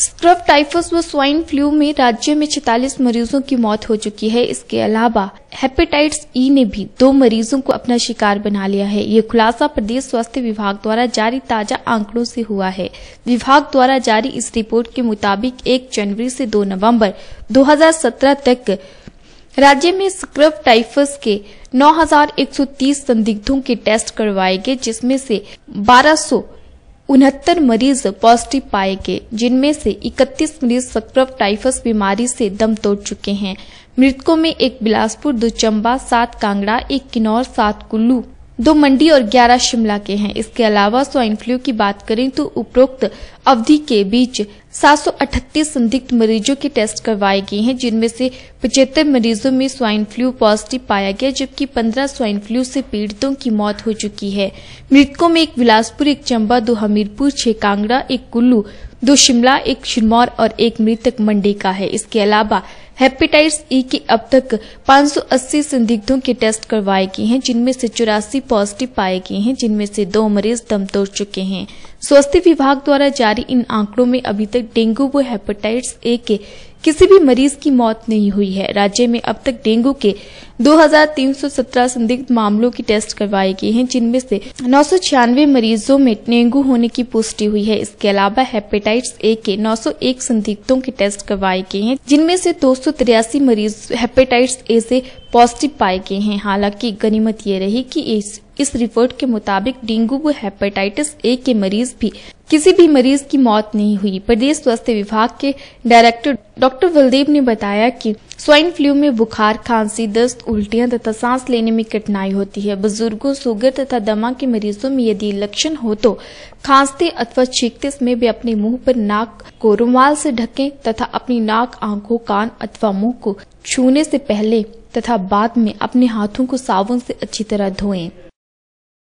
scrub typhus व swine flu में राज्य में 46 मरीजों की मौत हो चुकी है इसके अलावा हेपेटाइटिस ई ने भी दो मरीजों को अपना शिकार बना लिया है ये खुलासा प्रदेश स्वास्थ्य विभाग द्वारा जारी ताजा आंकड़ों से हुआ है विभाग द्वारा जारी इस रिपोर्ट के मुताबिक 1 जनवरी से 2 नवंबर 2017 तक राज्य में स्क्रब टाइफस के 9130 संदिग्धों के टेस्ट करवाए गए जिसमें से 1200 उनहत्तर मरीज पॉजिटिव पाए गए जिनमें से 31 मरीज सक्रव टाइफस बीमारी से दम तोड़ चुके हैं मृतकों में एक बिलासपुर दो चंबा सात कांगड़ा एक किन्नौर सात कुल्लू दो मंडी और ग्यारह शिमला के हैं इसके अलावा स्वाइन फ्लू की बात करें तो उपरोक्त अवधि के बीच सात संदिग्ध मरीजों के टेस्ट करवाए गए हैं जिनमें से पचहत्तर मरीजों में स्वाइन फ्लू पॉजिटिव पाया गया जबकि 15 स्वाइन फ्लू से पीड़ितों की मौत हो चुकी है मृतकों में एक बिलासपुर एक चंबा दो हमीरपुर छह कांगड़ा एक कुल्लू दो शिमला एक सिरमौर और एक मृतक मंडी का है इसके अलावा हेपेटाइटिस ई के अब तक 580 संदिग्धों के टेस्ट करवाए गए हैं जिनमें से चौरासी पॉजिटिव पाए गए हैं जिनमें से दो मरीज दम तोड़ चुके हैं स्वास्थ्य विभाग द्वारा जारी इन आंकड़ों में अभी तक डेंगू व हेपेटाइटिस ए के किसी भी मरीज की मौत नहीं हुई है राज्य में अब तक डेंगू के 2,317 संदिग्ध मामलों की टेस्ट करवाई गई हैं जिनमें से नौ मरीजों में डेंगू होने की पुष्टि हुई है इसके अलावा हेपेटाइटिस ए के 901 संदिग्धों के टेस्ट करवाए गए हैं जिनमें से दो मरीज हेपेटाइटिस ए से पॉजिटिव पाए गए हैं हालांकि गनीमत ये रही कि इस इस रिपोर्ट के मुताबिक डेंगू व हेपेटाइटिस ए के मरीज भी किसी भी मरीज की मौत नहीं हुई प्रदेश स्वास्थ्य विभाग के डायरेक्टर डॉक्टर बलदेव ने बताया कि स्वाइन फ्लू में बुखार खांसी दस्त उल्टियां तथा सांस लेने में कठिनाई होती है बुजुर्गों शुगर तथा दमा के मरीजों में यदि लक्षण हो तो खांसते अथवा छींकते समय भी अपने मुंह पर नाक को रुमाल से ढके तथा अपनी नाक आंखों कान अथवा मुंह को छूने से पहले तथा बाद में अपने हाथों को साबुन से अच्छी तरह धोएं